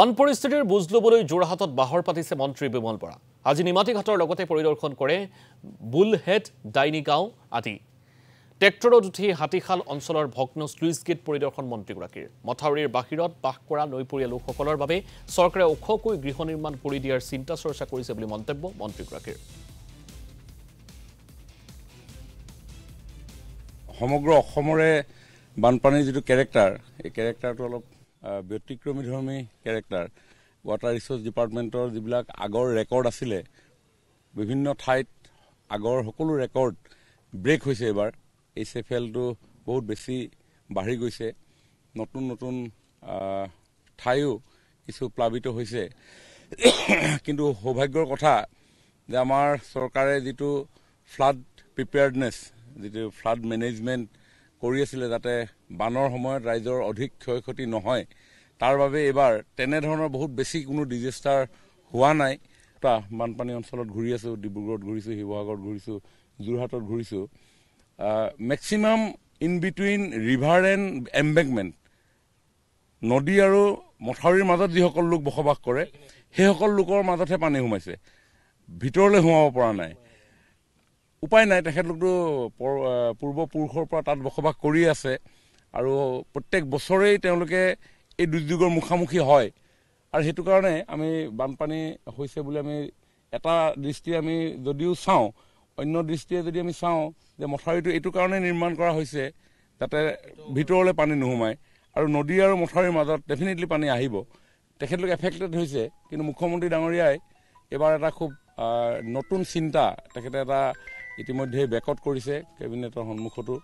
আন বুজ লবলৈ যোৰহাটত বাহৰ পাতিছে মন্ত্ৰী বিমল বৰা বৰা আজ নিমাতীঘাটেৰ পৰিদৰ্শন কৰে বুলহেট গাঁও আদি ট্ৰেক্টৰত উঠি হাতীশাল অঞ্চলৰ ভগ্ন স্লুইস গেট পৰিদৰ্শন মন্ত্ৰীগৰাকীৰ মথাউৰিৰ বাহিৰত বাস কৰা নৈপৰীয়া লোকসকলৰ বাবে চৰকাৰে ওখকৈ গৃহ নিৰ্মাণ কৰি দিয়াৰ চিন্তা চৰ্চা কৰিছে বুলি মন্তব্য মন্ত্ৰীগীৰ সমগ্ৰ বানপানীৰ যে ক্যাৰেক্টাৰ এই ক্যাৰেক্টাৰটা অল্প ব্যতিক্ৰমী ধৰ্মী কেৰেক্টাৰ ৱাটাৰ ৰিচৰ্চ ডিপাৰ্টমেণ্টৰ যিবিলাক আগৰ ৰেকৰ্ড আছিলে বিভিন্ন ঠাইত আগৰ সকলো ৰেকৰ্ড ব্ৰেক হৈছে এইবাৰ এইচ এফ এলটো বহুত বেছি বাঢ়ি গৈছে নতুন নতুন ঠাইও কিছু প্লাৱিত হৈছে কিন্তু সৌভাগ্যৰ কথা যে আমাৰ চৰকাৰে যিটো ফ্লাড প্ৰিপেয়াৰ্ডনেছ যিটো ফ্লাড মেনেজমেণ্ট কৰি আছিলে যাতে বানৰ সময়ত ৰাইজৰ অধিক ক্ষয় ক্ষতি নহয় তাৰ বাবে এইবাৰ তেনেধৰণৰ বহুত বেছি কোনো ডিজাষ্টাৰ হোৱা নাই এটা বানপানী অঞ্চলত ঘূৰি আছোঁ ডিব্ৰুগড়ত ঘূৰিছোঁ শিৱসাগৰত ঘূৰিছোঁ যোৰহাটত ঘূৰিছোঁ maximum in between river and embankment নদী আৰু মথাউৰিৰ মাজত যিসকল লোক বসবাস কৰে সেইসকল লোকৰ মাজতহে পানী সোমাইছে ভিতৰলৈ সোমাব পৰা নাই উপায় নাই তেখেতলোকতো পূৰ্বপুৰুষৰ পৰা তাত বসবাস কৰি আছে আৰু প্ৰত্যেক বছৰেই তেওঁলোকে এই দুৰ্যোগৰ মুখামুখি হয় আৰু সেইটো কাৰণে আমি বানপানী হৈছে বুলি আমি এটা দৃষ্টি আমি যদিও চাওঁ অন্য দৃষ্টিয়ে যদি আমি চাওঁ যে মথাউৰিটো এইটো কাৰণে নিৰ্মাণ কৰা হৈছে যাতে ভিতৰলৈ পানী নোসোমায় আৰু নদী আৰু মথাউৰিৰ মাজত ডেফিনেটলি পানী আহিব তেখেতলোক এফেক্টেড হৈছে কিন্তু মুখ্যমন্ত্ৰী ডাঙৰীয়াই এইবাৰ এটা খুব নতুন চিন্তা তেখেতে এটা ইতিমধ্যেই বেকট কৰিছে কেবিনেটৰ সন্মুখতো